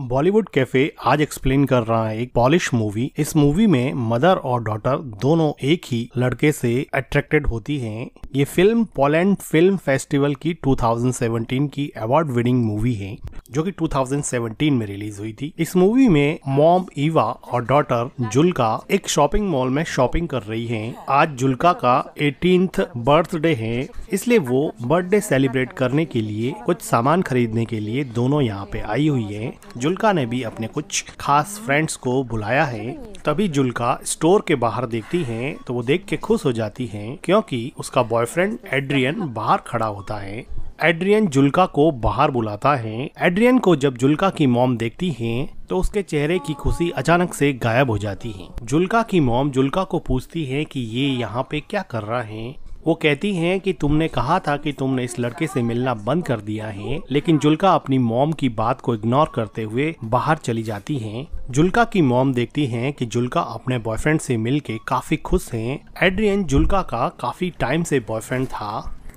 Bollywood cafe आज explain कर रहा है एक पॉलिश मूवी इस मूवी में मदर और डॉटर दोनों एक ही लड़के से अट्रैक्टेड होती हैं ये फिल्म पोलैंड फिल्म फेस्टिवल की 2017 की अवार्ड विनिंग मूवी है जो कि 2017 में रिलीज हुई थी इस मूवी में मॉम ईवा और डॉटर जुल्का एक शॉपिंग मॉल में शॉपिंग कर रही है आज जुल्का का एटीन बर्थडे है इसलिए वो बर्थडे सेलिब्रेट करने के लिए कुछ सामान खरीदने के लिए दोनों यहाँ पे आई हुई है जुल्का ने भी अपने कुछ खास फ्रेंड्स को बुलाया है तभी जुल्का स्टोर के बाहर देखती है तो वो देख के खुश हो जाती है क्योंकि उसका बॉयफ्रेंड एड्रियन बाहर खड़ा होता है एड्रियन जुल्का को बाहर बुलाता है एड्रियन को जब जुल्का की मॉम देखती है तो उसके चेहरे की खुशी अचानक से गायब हो जाती है जुल्का की मॉम जुल्का को पूछती है कि ये यहाँ पे क्या कर रहा है वो कहती हैं कि तुमने कहा था कि तुमने इस लड़के से मिलना बंद कर दिया है लेकिन जुल्का अपनी मॉम की बात को इग्नोर करते हुए बाहर चली जाती हैं। जुल्का की मॉम देखती हैं कि जुल्का अपने बॉयफ्रेंड से मिलके काफी खुश हैं। एड्रियन जुल्का का काफी टाइम से बॉयफ्रेंड था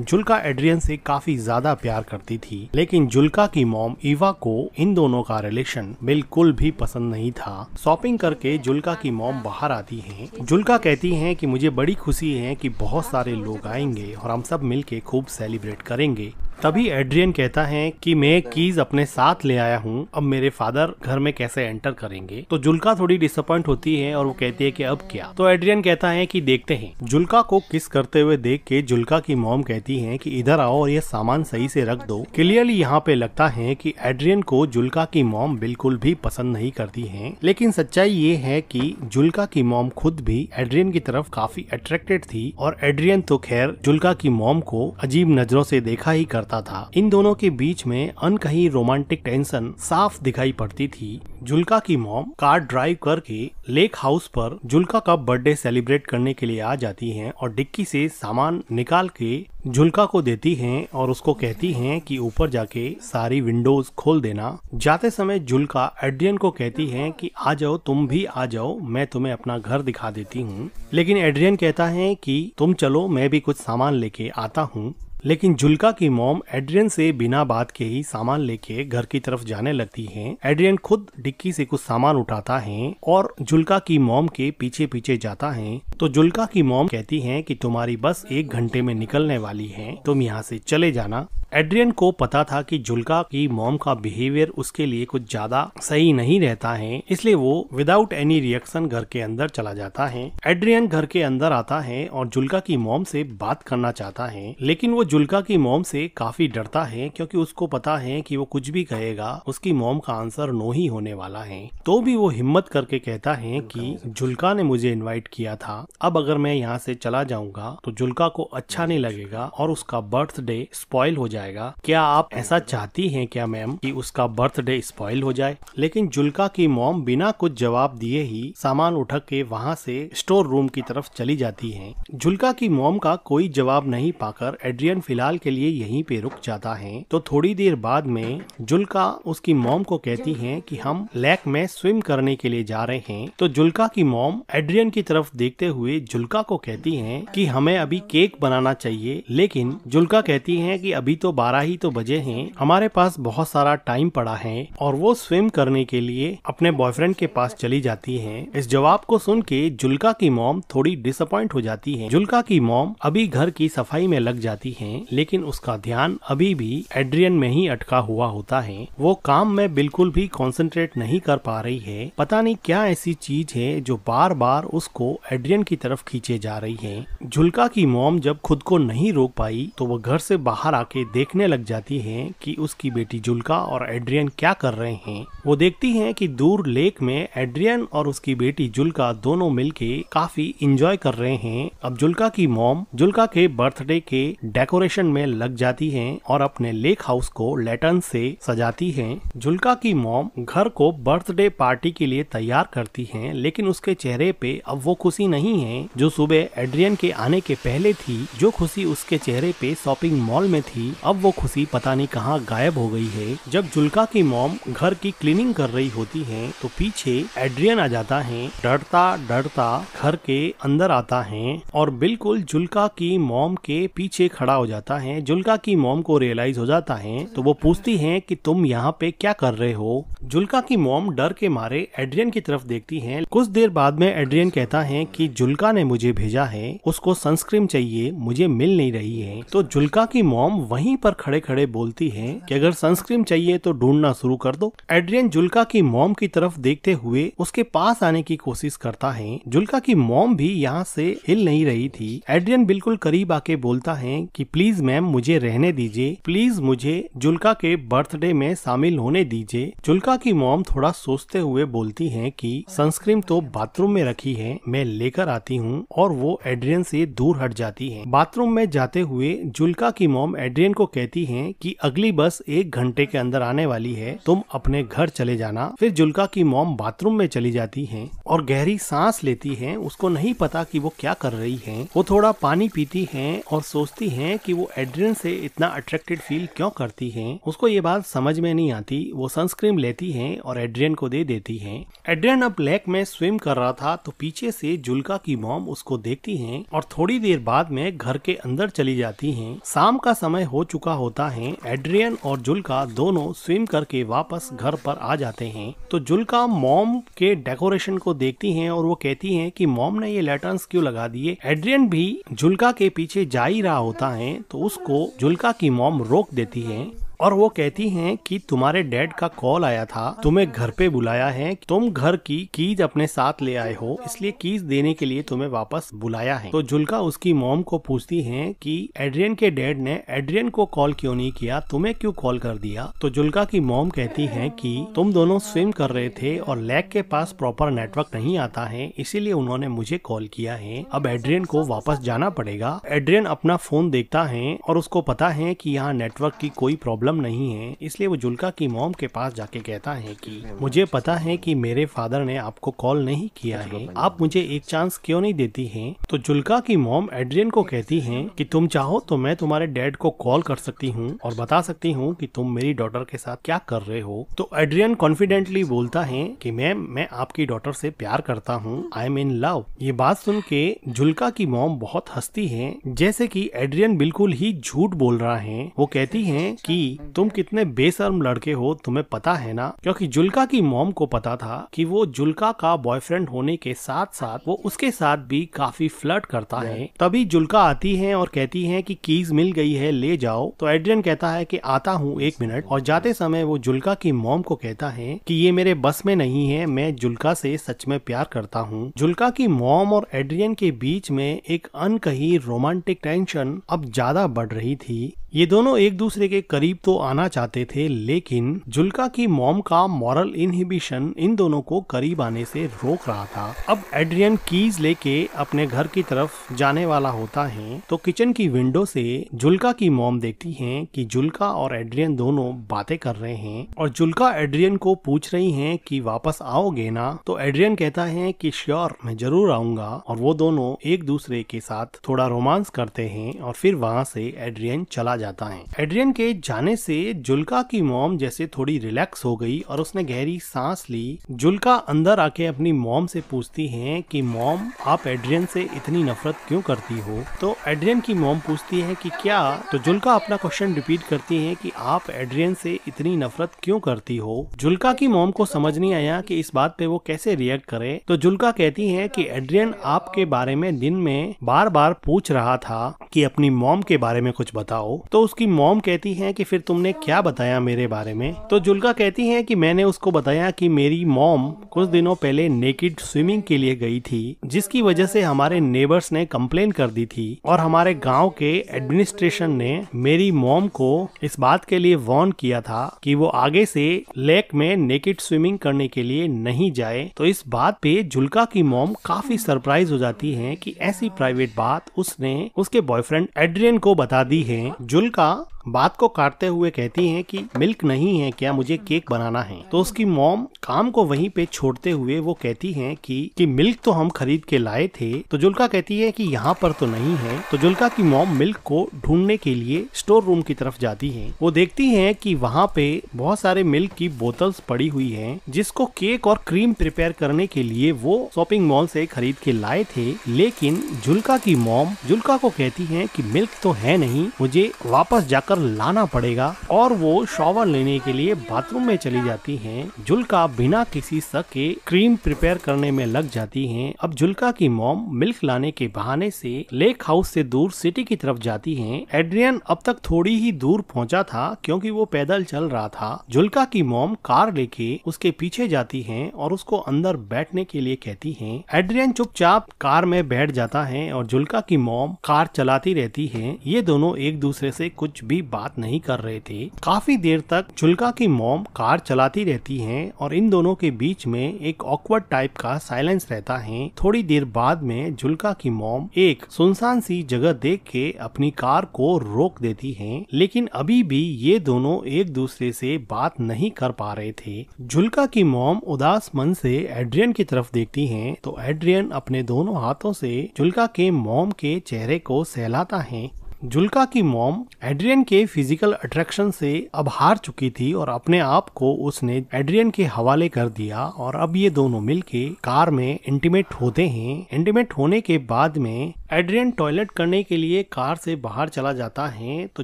जुल्का एड्रियन से काफी ज्यादा प्यार करती थी लेकिन जुल्का की मॉम ईवा को इन दोनों का रिलेशन बिल्कुल भी पसंद नहीं था शॉपिंग करके जुल्का की मॉम बाहर आती है जुल्का कहती है की मुझे बड़ी खुशी है की बहुत सारे लोग आएंगे और हम सब मिलके खूब सेलिब्रेट करेंगे तभी एड्रियन कहता है कि मैं अच्छा। कीज अपने साथ ले आया हूँ अब मेरे फादर घर में कैसे एंटर करेंगे तो जुल्का थोड़ी डिसअपॉइंट होती है और वो कहती है कि अब क्या तो एड्रियन कहता है कि देखते हैं जुल्का को किस करते हुए देख के जुल्का की मोम कहती है कि इधर आओ और ये सामान सही से रख दो क्लियरली यहाँ पे लगता है की एड्रियन को जुल्का की मोम बिल्कुल भी पसंद नहीं करती है लेकिन सच्चाई ये है की जुल्का की मोम खुद भी एड्रियन की तरफ काफी अट्रैक्टेड थी और एड्रियन तो खैर जुल्का की मोम को अजीब नजरों से देखा ही करता करता था इन दोनों के बीच में अनकही रोमांटिक टेंशन साफ दिखाई पड़ती थी जुल्का की मॉम कार ड्राइव करके लेक हाउस पर जुल्का का बर्थडे सेलिब्रेट करने के लिए आ जाती हैं और डिक्की से सामान निकाल के जुल्का को देती हैं और उसको कहती हैं कि ऊपर जाके सारी विंडोज खोल देना जाते समय जुल्का एड्रियन को कहती हैं कि आ जाओ तुम भी आ जाओ मैं तुम्हें अपना घर दिखा देती हूँ लेकिन एड्रियन कहता है कि तुम चलो मैं भी कुछ सामान लेके आता हूँ लेकिन जुल्का की मोम एड्रियन से बिना बात के ही सामान लेके घर की तरफ जाने लगती है एड्रियन खुद डिक्की से कुछ सामान उठाता है और जुल्का की मोम के पीछे पीछे जाता है तो जुल्का की मोम कहती है कि तुम्हारी बस एक घंटे में निकलने वाली है तुम यहाँ से चले जाना एड्रियन को पता था कि जुल्का की मॉम का बिहेवियर उसके लिए कुछ ज्यादा सही नहीं रहता है इसलिए वो विदाउट एनी रिएक्शन घर के अंदर चला जाता है एड्रियन घर के अंदर आता है और जुल्का की मॉम से बात करना चाहता है लेकिन वो जुल्का की मॉम से काफी डरता है क्योंकि उसको पता है कि वो कुछ भी कहेगा उसकी मॉम का आंसर नो ही होने वाला है तो भी वो हिम्मत करके कहता है कि जुल्का ने मुझे इन्वाइट किया था अब अगर मैं यहाँ से चला जाऊंगा तो जुल्का को अच्छा नहीं लगेगा और उसका बर्थडे स्पॉइल हो जाएगा जाएगा क्या आप ऐसा चाहती हैं क्या मैम कि उसका बर्थडे स्पॉइल हो जाए लेकिन जुल्का की मॉम बिना कुछ जवाब दिए ही सामान उठा के वहाँ से स्टोर रूम की तरफ चली जाती है जुल्का की मॉम का कोई जवाब नहीं पाकर एड्रियन फिलहाल के लिए यहीं पे रुक जाता है तो थोड़ी देर बाद में जुल्का उसकी मोम को कहती है की हम लेक में स्विम करने के लिए जा रहे हैं तो जुल्का की मोम एड्रियन की तरफ देखते हुए जुल्का को कहती है कि हमें अभी केक बनाना चाहिए लेकिन जुल्का कहती है कि अभी तो तो बारह ही तो बजे हैं हमारे पास बहुत सारा टाइम पड़ा है और वो स्विम करने के लिए अपने बॉयफ्रेंड के पास चली जाती है इस जवाब को सुन के जुल्का की मोम थोड़ी डिसअपॉइंट हो जाती है जुल्का की मोम अभी घर की सफाई में लग जाती है लेकिन उसका ध्यान अभी भी एड्रियन में ही अटका हुआ होता है वो काम में बिल्कुल भी कॉन्सेंट्रेट नहीं कर पा रही है पता नहीं क्या ऐसी चीज है जो बार बार उसको एड्रियन की तरफ खींचे जा रही है झुलका की मोम जब खुद को नहीं रोक पाई तो वो घर से बाहर आके देखने लग जाती हैं कि उसकी बेटी जुल्का और एड्रियन क्या कर रहे हैं वो देखती हैं कि दूर लेक में एड्रियन और उसकी बेटी जुल्का दोनों मिलके काफी इंजॉय कर रहे हैं अब जुल्का की मॉम जुल्का के बर्थडे के डेकोरेशन में लग जाती है और अपने लेक हाउस को लेटन से सजाती है जुल्का की मॉम घर को बर्थडे पार्टी के लिए तैयार करती है लेकिन उसके चेहरे पे अब वो खुशी नहीं है जो सुबह एड्रियन के आने के पहले थी जो खुशी उसके चेहरे पे शॉपिंग मॉल में थी अब वो खुशी पता नहीं कहाँ गायब हो गई है जब जुल्का की मॉम घर की क्लीनिंग कर रही होती है तो पीछे एड्रियन आ जाता है डरता डरता घर के अंदर आता है और बिल्कुल जुल्का की मॉम के पीछे खड़ा हो जाता है जुल्का की मॉम को रियलाइज हो जाता है तो वो पूछती है कि तुम यहाँ पे क्या कर रहे हो जुल्का की मॉम डर के मारे एड्रियन की तरफ देखती है कुछ देर बाद में एड्रियन कहता है कि जुल्का ने मुझे भेजा है उसको सनस्क्रीन चाहिए मुझे मिल नहीं रही है तो जुल्का की मॉम वही पर खड़े खड़े बोलती है कि अगर सनस्क्रीन चाहिए तो ढूंढना शुरू कर दो एड्रियन जुल्का की मॉम की तरफ देखते हुए उसके पास आने की कोशिश करता है जुल्का की मॉम भी यहाँ से हिल नहीं रही थी एड्रियन बिल्कुल करीब आके बोलता है कि प्लीज मैम मुझे रहने दीजिए प्लीज मुझे जुल्का के बर्थडे में शामिल होने दीजिए जुल्का की मॉम थोड़ा सोचते हुए बोलती है की सनस्क्रीन तो बाथरूम में रखी है मैं लेकर आती हूँ और वो एड्रियन से दूर हट जाती है बाथरूम में जाते हुए जुल्का की मॉम एड्रियन को कहती हैं कि अगली बस एक घंटे के अंदर आने वाली है तुम अपने घर चले जाना फिर जुल्का की मोम बाथरूम में चली जाती है और गहरी सांस लेती है उसको नहीं पता कि वो क्या कर रही है वो थोड़ा पानी पीती है और सोचती है कि वो एड्रिन से इतना अट्रैक्टेड फील क्यों करती है उसको ये बात समझ में नहीं आती वो सनस्क्रीन लेती है और एड्रियन को दे देती है एड्रियन अब लेक में स्विम कर रहा था तो पीछे से जुल्का की मोम उसको देखती है और थोड़ी देर बाद में घर के अंदर चली जाती है शाम का समय हो चुका चुका होता है एड्रियन और जुल्का दोनों स्विम करके वापस घर पर आ जाते हैं तो जुल्का मॉम के डेकोरेशन को देखती हैं और वो कहती हैं कि मॉम ने ये लेटर्स क्यों लगा दिए एड्रियन भी जुल्का के पीछे जा ही रहा होता है तो उसको जुल्का की मॉम रोक देती है और वो कहती हैं कि तुम्हारे डैड का कॉल आया था तुम्हें घर पे बुलाया है तुम घर की कीज अपने साथ ले आए हो इसलिए कीज देने के लिए तुम्हें वापस बुलाया है तो जुल्का उसकी मोम को पूछती है कि एड्रियन के डैड ने एड्रियन को कॉल क्यों नहीं किया तुम्हें क्यों कॉल कर दिया तो जुल्का की मोम कहती है कि तुम दोनों स्विम कर रहे थे और लैग के पास प्रॉपर नेटवर्क नहीं आता है इसीलिए उन्होंने मुझे कॉल किया है अब एड्रियन को वापस जाना पड़ेगा एड्रियन अपना फोन देखता है और उसको पता है की यहाँ नेटवर्क की कोई प्रॉब्लम प्रॉब्लम नहीं है इसलिए वो जुल्का की मॉम के पास जाके कहता है कि मुझे पता है कि मेरे फादर ने आपको कॉल नहीं किया है आप मुझे एक चांस क्यों नहीं देती है तो जुल्का की मॉम एड्रियन को कहती है की तुम चाहो तो मैं तुम्हारे डैड को कॉल कर सकती हूँ और बता सकती हूँ की तुम मेरी डॉटर के साथ क्या कर रहे हो तो एड्रियन कॉन्फिडेंटली बोलता है की मैम मैं आपकी डॉटर से प्यार करता हूँ आई एम इन लव ये बात सुन के जुल्का की मॉम बहुत हंसती है जैसे कि एड्रियन बिल्कुल ही झूठ बोल रहा है वो कहती है कि तुम कितने बेसर्म लड़के हो तुम्हें पता है ना क्योंकि जुल्का की मॉम को पता था कि वो जुल्का का बॉयफ्रेंड होने के साथ साथ वो उसके साथ भी काफी फ्लर्ट करता है तभी जुल्का आती है और कहती है कि कीज मिल गई है ले जाओ तो एड्रियन कहता है कि आता हूँ एक मिनट और जाते समय वो जुल्का की मॉम को कहता है कि ये मेरे बस में नहीं है मैं जुल्का से सच में प्यार करता हूँ जुल्का की मॉम और एड्रियन के बीच में एक अनकही रोमांटिक टेंशन अब ज्यादा बढ़ रही थी ये दोनों एक दूसरे के करीब तो आना चाहते थे लेकिन जुल्का की मॉम का मॉरल इनहिबिशन इन दोनों को करीब आने से रोक रहा था अब एड्रियन कीज लेके अपने घर की तरफ जाने वाला होता है तो किचन की विंडो से जुल्का की मॉम देखती है कि जुल्का और एड्रियन दोनों बातें कर रहे हैं और जुल्का एड्रियन को पूछ रही है की वापस आओगे ना तो एड्रियन कहता है की श्योर मैं जरूर आऊंगा और वो दोनों एक दूसरे के साथ थोड़ा रोमांस करते हैं और फिर वहाँ से एड्रियन चला जाता है एड्रियन के जाने से जुल्का की मोम जैसे थोड़ी रिलैक्स हो गई और उसने गहरी सांस ली जुल्का अंदर आके अपनी मोम से पूछती है कि मोम आप एड्रियन से इतनी नफरत क्यों करती हो तो एड्रियन की मोम पूछती है कि क्या तो जुल्का अपना क्वेश्चन रिपीट करती है कि आप एड्रियन से इतनी नफरत क्यों करती हो जुल्का की मोम को समझ नहीं आया कि इस बात पे वो कैसे रिएक्ट करे तो जुल्का कहती है कि एड्रियन आपके बारे में दिन में बार बार पूछ रहा था कि अपनी मोम के बारे में कुछ बताओ तो उसकी मॉम कहती है कि फिर तुमने क्या बताया मेरे बारे में तो जुल्का कहती है कि मैंने उसको बताया कि मेरी मॉम कुछ दिनों पहले नेकेड स्विमिंग के लिए गई थी जिसकी वजह से हमारे नेबर्स ने कम्प्लेन कर दी थी और हमारे गांव के एडमिनिस्ट्रेशन ने मेरी मॉम को इस बात के लिए वॉर्न किया था कि वो आगे से लेक में नेकेड स्विमिंग करने के लिए नहीं जाए तो इस बात पे जुल्का की मॉम काफी सरप्राइज हो जाती है कि ऐसी प्राइवेट बात उसने उसके बॉयफ्रेंड एड्रियन को बता दी है जो जुल का बात को काटते हुए कहती हैं कि मिल्क नहीं है क्या मुझे केक बनाना है तो उसकी मॉम काम को वहीं पे छोड़ते हुए वो कहती हैं कि कि मिल्क तो हम खरीद के लाए थे तो जुल्का कहती है कि यहाँ पर तो नहीं है तो जुल्का की मॉम मिल्क को ढूंढने के लिए स्टोर रूम की तरफ जाती है वो देखती है की वहाँ पे बहुत सारे मिल्क की बोतल्स पड़ी हुई है जिसको केक और क्रीम प्रिपेयर करने के लिए वो शॉपिंग मॉल से खरीद के लाए थे लेकिन जुल्का की मॉम जुल्का को कहती है की मिल्क तो है नहीं मुझे वापस जाकर पर लाना पड़ेगा और वो शॉवर लेने के लिए बाथरूम में चली जाती हैं जुल्का बिना किसी शक के क्रीम प्रिपेयर करने में लग जाती हैं अब जुल्का की मॉम मिल्क लाने के बहाने से लेक हाउस से दूर सिटी की तरफ जाती हैं एड्रियन अब तक थोड़ी ही दूर पहुंचा था क्योंकि वो पैदल चल रहा था जुल्का की मॉम कार लेके उसके पीछे जाती है और उसको अंदर बैठने के लिए कहती है एड्रियन चुपचाप कार में बैठ जाता है और जुल्का की मॉम कार चलाती रहती है ये दोनों एक दूसरे से कुछ भी भी बात नहीं कर रहे थे काफी देर तक चुलका की मोम कार चलाती रहती है और इन दोनों के बीच में एक ऑकवर्ड टाइप का साइलेंस रहता है थोड़ी देर बाद में झुलका की मोम एक सुनसान सी जगह देख के अपनी कार को रोक देती है लेकिन अभी भी ये दोनों एक दूसरे से बात नहीं कर पा रहे थे झुलका की मोम उदास मन से एड्रियन की तरफ देखती है तो एड्रियन अपने दोनों हाथों से झुलका के मोम के चेहरे को सहलाता है जुल्का की मॉम एड्रियन के फिजिकल अट्रैक्शन से अब हार चुकी थी और अपने आप को उसने एड्रियन के हवाले कर दिया और अब ये दोनों मिलके कार में इंटीमेट होते हैं इंटीमेट होने के बाद में एड्रियन टॉयलेट करने के लिए कार से बाहर चला जाता है तो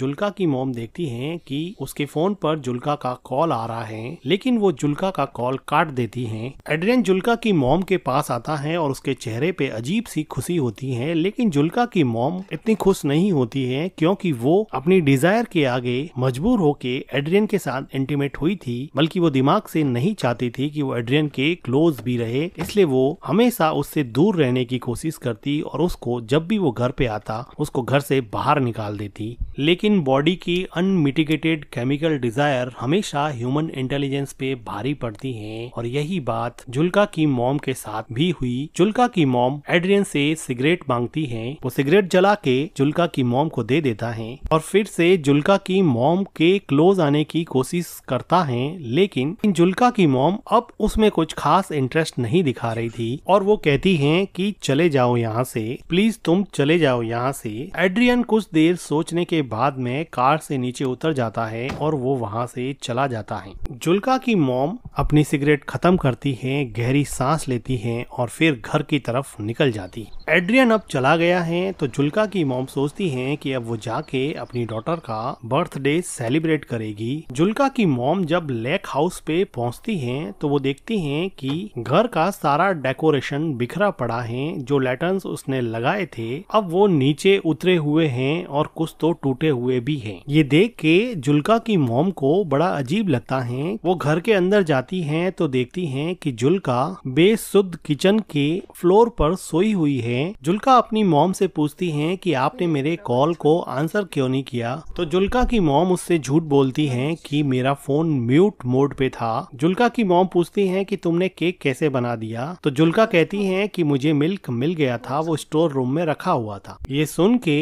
जुल्का की मोम देखती है कि उसके फोन पर जुल्का का कॉल आ रहा है लेकिन वो जुल्का का कॉल काट देती है एड्रियन जुल्का की मोम के पास आता है और उसके चेहरे पे अजीब सी खुशी होती है लेकिन जुल्का की मोम इतनी खुश नहीं होती होती है क्योंकि वो अपनी डिजायर के आगे मजबूर होके एड्रियन के साथ इंटीमेट हुई थी बल्कि वो दिमाग से नहीं चाहती थी कि वो एड्रियन के क्लोज भी रहे इसलिए वो हमेशा उससे दूर रहने की कोशिश करती और उसको जब भी वो घर पे आता उसको घर से बाहर निकाल देती लेकिन बॉडी की अनमिटिगेटेड केमिकल डिजायर हमेशा ह्यूमन इंटेलिजेंस पे भारी पड़ती है और यही बात जुल्का की मॉम के साथ भी हुई जुल्का की मॉम एड्रियन से सिगरेट मांगती है वो सिगरेट जला के जुल्का की मॉम को दे देता है और फिर से जुल्का की मॉम के क्लोज आने की कोशिश करता है लेकिन जुल्का की मॉम अब उसमें कुछ खास इंटरेस्ट नहीं दिखा रही थी और वो कहती है कि चले जाओ यहाँ से प्लीज तुम चले जाओ यहाँ से एड्रियन कुछ देर सोचने के बाद में कार से नीचे उतर जाता है और वो वहाँ से चला जाता है जुल्का की मोम अपनी सिगरेट खत्म करती है गहरी सांस लेती है और फिर घर की तरफ निकल जाती एड्रियन अब चला गया है तो जुल्का की मोम सोचती है कि अब वो जाके अपनी डॉटर का बर्थडे सेलिब्रेट करेगी जुल्का की मोम जब लेक हाउस पे पहुंचती है तो वो देखती है कि घर का सारा डेकोरेशन बिखरा पड़ा है जो लेटर्न उसने लगाए थे अब वो नीचे उतरे हुए हैं और कुछ तो टूट टूटे हुए भी है ये देख के जुल्का की मोम को बड़ा अजीब लगता है वो घर के अंदर जाती है तो देखती है कि जुल्का बेसुद किचन के फ्लोर पर सोई हुई है जुल्का अपनी मोम से पूछती है कि आपने मेरे कॉल को आंसर क्यों नहीं किया तो जुल्का की मोम उससे झूठ बोलती है की मेरा फोन म्यूट मोड पे था जुल्का की मोम पूछती है की तुमने केक कैसे बना दिया तो जुल्का कहती है की मुझे मिल्क मिल गया था वो स्टोर रूम में रखा हुआ था ये सुन के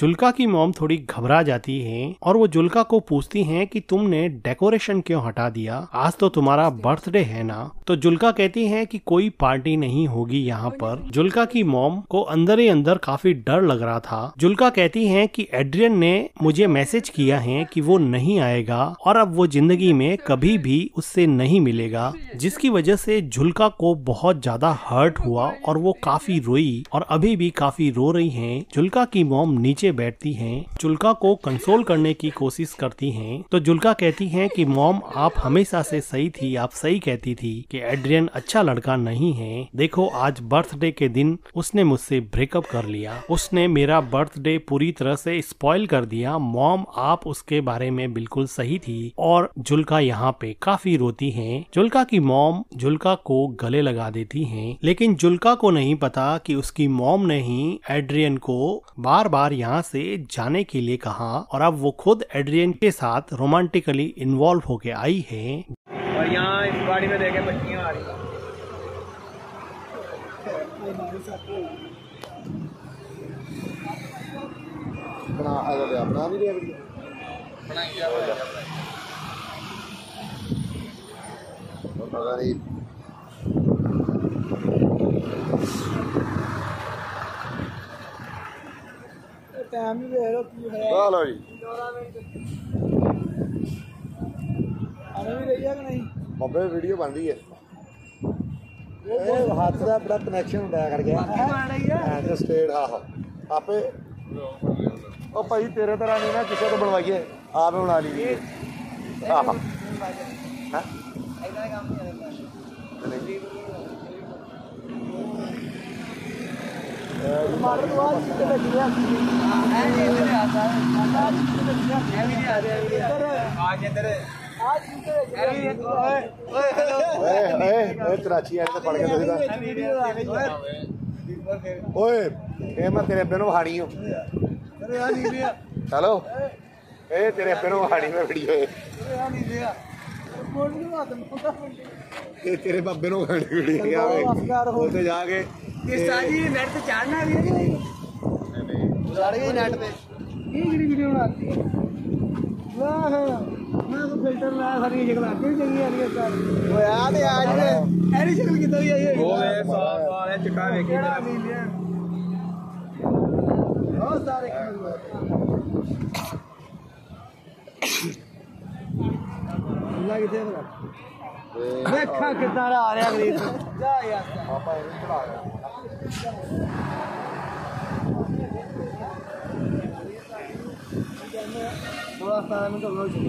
जुल्का की मोम थोड़ी घबरा जाती है और वो जुल्का को पूछती है कि तुमने डेकोरेशन क्यों हटा दिया आज तो तुम्हारा बर्थडे है ना तो जुल्का कहती है कि कोई पार्टी नहीं होगी यहाँ पर जुल्का की मोम को अंदर ही अंदर काफी डर लग रहा था जुल्का कहती है कि एड्रियन ने मुझे मैसेज किया है कि वो नहीं आएगा और अब वो जिंदगी में कभी भी उससे नहीं मिलेगा जिसकी वजह से जुल्का को बहुत ज्यादा हर्ट हुआ और वो काफी रोई और अभी भी काफी रो रही है जुल्का की मोम नीचे बैठती हैं जुल्का को कंसोल करने की कोशिश करती हैं तो जुल्का कहती हैं कि मॉम आप हमेशा से सही थी आप सही कहती थी कि एड्रियन अच्छा लड़का नहीं है देखो आज बर्थडे के दिन उसने मुझसे ब्रेकअप कर लिया उसने मेरा बर्थडे पूरी तरह से स्पॉइल कर दिया मॉम आप उसके बारे में बिल्कुल सही थी और जुल्का यहाँ पे काफी रोती है जुल्का की मॉम जुल्का को गले लगा देती है लेकिन जुल्का को नहीं पता की उसकी मॉम ने ही एड्रियन को बार बार यहाँ यहाँ से जाने के लिए कहा और अब वो खुद एड्रियन के साथ रोमांटिकली इन्वॉल्व होके आई है और यहाँ इस गाड़ी में देखे बच्चियाँ आ रही बना बना भी दिया बना दिया सकते हैं हम भी हेरो की है चलो जी हमें भी रही है कि नहीं बब्बे वीडियो बन रही है हाथ का बड़ा कनेक्शन ਹੁੰਦਾ ਕਰਕੇ ਸਟੇਟ ਆਹੋ ਆਪੇ ਉਹ ਭਾਈ ਤੇਰੇ ਤਰ੍ਹਾਂ ਨਹੀਂ ਨਾ ਕਿਸੇ ਤੋਂ ਬਣਵਾਈਏ ਆਪ ਬਣਾ ਲਈ ਆਹ ਹਾਂ ਇਹਦਾ ਕੰਮ ਨਹੀਂ ਕਰਦਾ ਓਏ ਓਏ ਓਏ ਕਰਾਚੀ ਵਾਲੇ ਤਾਂ ਫੜ ਕੇ ਤੁਸੀਂ ਤਾਂ ਓਏ ਇਹ ਤੇਰੇ ਅੱਬੇ ਨੂੰ ਹਾਣੀ ਹਾਂ ਹੈਲੋ ਇਹ ਤੇਰੇ ਅੱਬੇ ਨੂੰ ਹਾਣੀ ਮੈਂ ਫੜੀ ਹੋਏ ਇਹ ਤੇਰੇ ਬਾਬੇ ਨੂੰ ਹਾਣੀ ਫੜੀ ਆ ਉੱਥੇ ਜਾ ਕੇ जी नेट पे चाड़ना भी है कि नहीं चाड़ गई नेट पे ये ਜਿਹੜੀ ਵੀਡੀਓ ਬਣਾਤੀ ਵਾਹ ਮੈਂ ਤਾਂ ਫਿਲਟਰ ਲਾ ਸਾਰੀ ਸ਼ਕਲ ਆਤੀ ਚੰਗੀ ਆਲੀ ਸਰ ਓਏ ਆ ਤੇ ਆ ਜਿਹੜੇ ਐਰੀ ਸ਼ਕਲ ਕਿੱਦਾਂ ਦੀ ਆਈ ਹੋਈ ਓਏ ਸਾਲ ਸਾਲ ਇਹ ਚਿੱਟਾ ਵੇਖੀ ਜਰਾ ਨੀਲਿਆ ਹੋ ਸਾਰੇ ਅੱਲਾ ਕਿੱਥੇ ਬਰਾ ਵੇਖਾ ਕਿਦਾਂ ਆ ਰਿਹਾ ਗਰੀਬ ਜਾ ਯਾਰ ਪਾਪਾ ਇਹ ਚੜਾ ਰਿਹਾ थोड़ा सा സ്ഥാനം തൊണ്ണൂറ്റി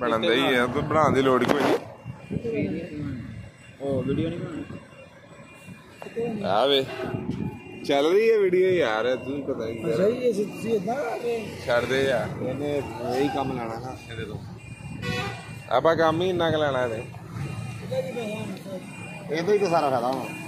ਬਣਾਉਂਦਾ ਹੀ ਆ ਤੂੰ ਬਣਾਉਣ ਦੀ ਲੋੜ ਕੋਈ ਨਹੀਂ ਉਹ ਵੀਡੀਓ ਨਹੀਂ ਬਣਾਉਣੀ आवे चल रही है वीडियो यार तू पता ही सही है सच्ची है ना छोड़ दे यार मैंने यही काम लाना था ये देखो ਆਪਾਂ ਕੰਮ ਹੀ ਇੰਨਾ ਕੁ ਲੈਣਾ ਇਹਦੇ ਇਹਦੇ ਹੀ ਤਾਂ ਸਾਰਾ ਫਾਇਦਾ ਹੋਣਾ